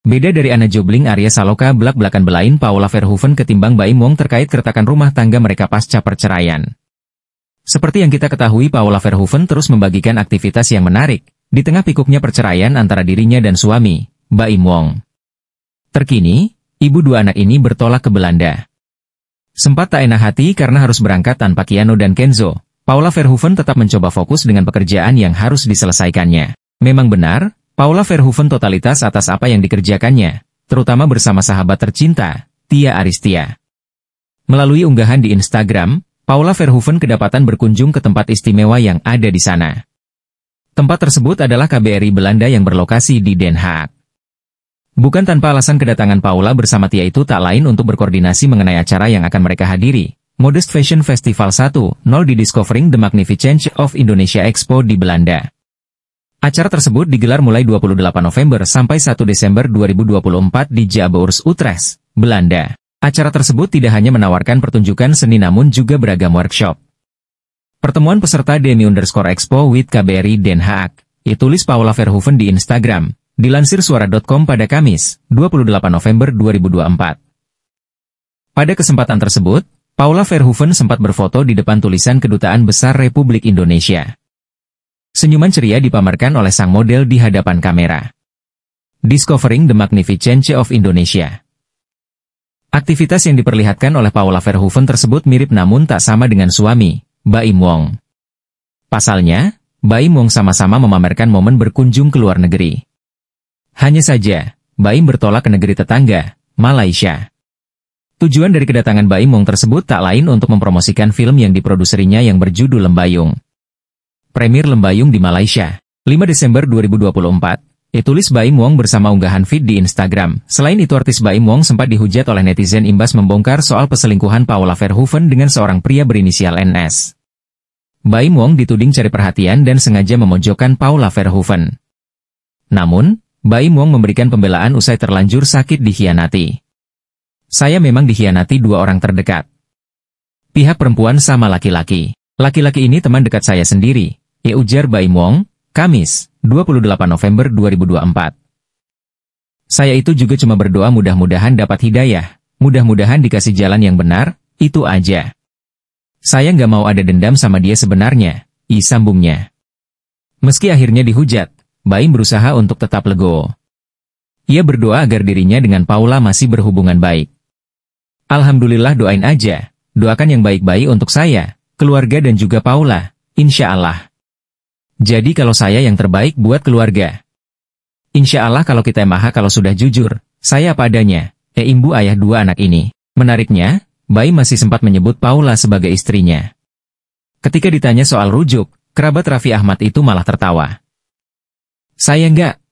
Beda dari Anna Jobling Arya Saloka belak-belakan belain Paula Verhoeven ketimbang Baim Wong terkait keretakan rumah tangga mereka pasca perceraian. Seperti yang kita ketahui Paula Verhoeven terus membagikan aktivitas yang menarik, di tengah pikuknya perceraian antara dirinya dan suami, Baim Wong. Terkini, ibu dua anak ini bertolak ke Belanda. Sempat tak enak hati karena harus berangkat tanpa Kiano dan Kenzo, Paula Verhoeven tetap mencoba fokus dengan pekerjaan yang harus diselesaikannya. Memang benar, Paula Verhoeven totalitas atas apa yang dikerjakannya, terutama bersama sahabat tercinta, Tia Aristia. Melalui unggahan di Instagram, Paula Verhoeven kedapatan berkunjung ke tempat istimewa yang ada di sana. Tempat tersebut adalah KBRI Belanda yang berlokasi di Den Haag. Bukan tanpa alasan kedatangan Paula bersama Tia itu tak lain untuk berkoordinasi mengenai acara yang akan mereka hadiri, Modest Fashion Festival 1, 0 di Discovering the Magnificence of Indonesia Expo di Belanda. Acara tersebut digelar mulai 28 November sampai 1 Desember 2024 di Jabours Utrecht, Belanda. Acara tersebut tidak hanya menawarkan pertunjukan seni namun juga beragam workshop. Pertemuan peserta Demi underscore Expo with KBRI Den Haag, ditulis Paula Verhoeven di Instagram, dilansir suara.com pada Kamis, 28 November 2024. Pada kesempatan tersebut, Paula Verhoeven sempat berfoto di depan tulisan Kedutaan Besar Republik Indonesia. Senyuman ceria dipamerkan oleh sang model di hadapan kamera. Discovering the Magnificence of Indonesia Aktivitas yang diperlihatkan oleh Paula Verhoeven tersebut mirip namun tak sama dengan suami, Baim Wong. Pasalnya, Baim Wong sama-sama memamerkan momen berkunjung ke luar negeri. Hanya saja, Baim bertolak ke negeri tetangga, Malaysia. Tujuan dari kedatangan Baim Wong tersebut tak lain untuk mempromosikan film yang diproduserinya yang berjudul Lembayung. Premier Lembayung di Malaysia. 5 Desember 2024, ditulis Baim Wong bersama unggahan feed di Instagram. Selain itu artis Baim Wong sempat dihujat oleh netizen imbas membongkar soal perselingkuhan Paula Verhoeven dengan seorang pria berinisial NS. Baim Wong dituding cari perhatian dan sengaja memojokkan Paula Verhoeven. Namun, Baim Wong memberikan pembelaan usai terlanjur sakit dikhianati. Saya memang dikhianati dua orang terdekat. Pihak perempuan sama laki-laki. Laki-laki ini teman dekat saya sendiri, Ye ujar Baim Wong, Kamis, 28 November 2024. Saya itu juga cuma berdoa mudah-mudahan dapat hidayah, mudah-mudahan dikasih jalan yang benar, itu aja. Saya nggak mau ada dendam sama dia sebenarnya, i sambungnya. Meski akhirnya dihujat, Baim berusaha untuk tetap legowo. Ia berdoa agar dirinya dengan Paula masih berhubungan baik. Alhamdulillah doain aja, doakan yang baik-baik untuk saya, keluarga dan juga Paula, insya Allah. Jadi kalau saya yang terbaik buat keluarga. Insya Allah kalau kita maha kalau sudah jujur, saya padanya, Eh, imbu ayah dua anak ini. Menariknya, Bayi masih sempat menyebut Paula sebagai istrinya. Ketika ditanya soal rujuk, kerabat Raffi Ahmad itu malah tertawa. Saya enggak,